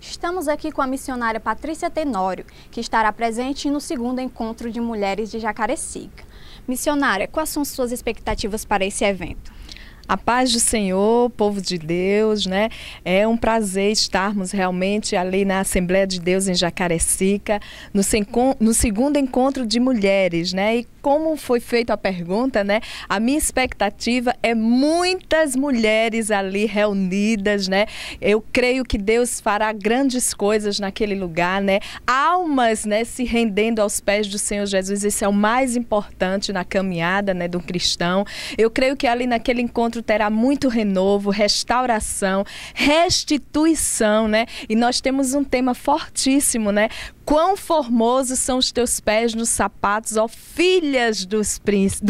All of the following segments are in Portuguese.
Estamos aqui com a missionária Patrícia Tenório, que estará presente no segundo encontro de mulheres de Jacarecica. Missionária, quais são suas expectativas para esse evento? A paz do Senhor, povo de Deus, né? É um prazer estarmos realmente ali na Assembleia de Deus em Jacarecica, no, no, segundo encontro de mulheres, né? E como foi feita a pergunta, né? A minha expectativa é muitas mulheres ali reunidas, né? Eu creio que Deus fará grandes coisas naquele lugar, né? Almas, né, se rendendo aos pés do Senhor Jesus. Esse é o mais importante na caminhada, né, do cristão. Eu creio que ali naquele encontro terá muito renovo, restauração, restituição, né? E nós temos um tema fortíssimo, né? Quão formosos são os teus pés nos sapatos, ó filhas do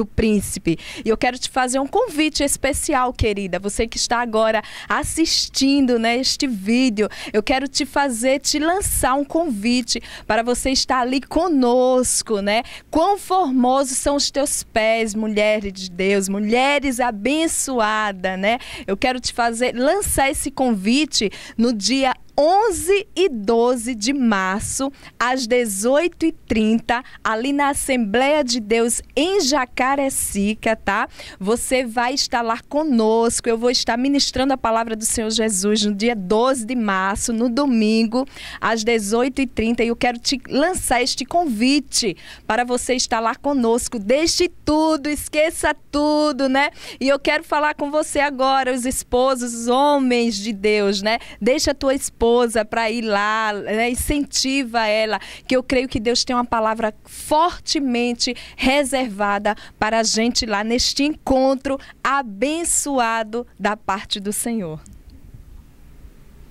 príncipe. E eu quero te fazer um convite especial, querida. Você que está agora assistindo né, este vídeo, eu quero te fazer, te lançar um convite para você estar ali conosco, né? Quão formosos são os teus pés, mulheres de Deus, mulheres abençoadas, né? Eu quero te fazer, lançar esse convite no dia 11 e 12 de março, às 18h30, ali na Assembleia de Deus em Jacarecica, tá? Você vai estar lá conosco. Eu vou estar ministrando a palavra do Senhor Jesus no dia 12 de março, no domingo, às 18h30. E eu quero te lançar este convite para você estar lá conosco. Deixe tudo, esqueça tudo, né? E eu quero falar com você agora, os esposos, os homens de Deus, né? Deixa a tua esposa esposa para ir lá, né? incentiva ela, que eu creio que Deus tem uma palavra fortemente reservada para a gente lá neste encontro abençoado da parte do Senhor.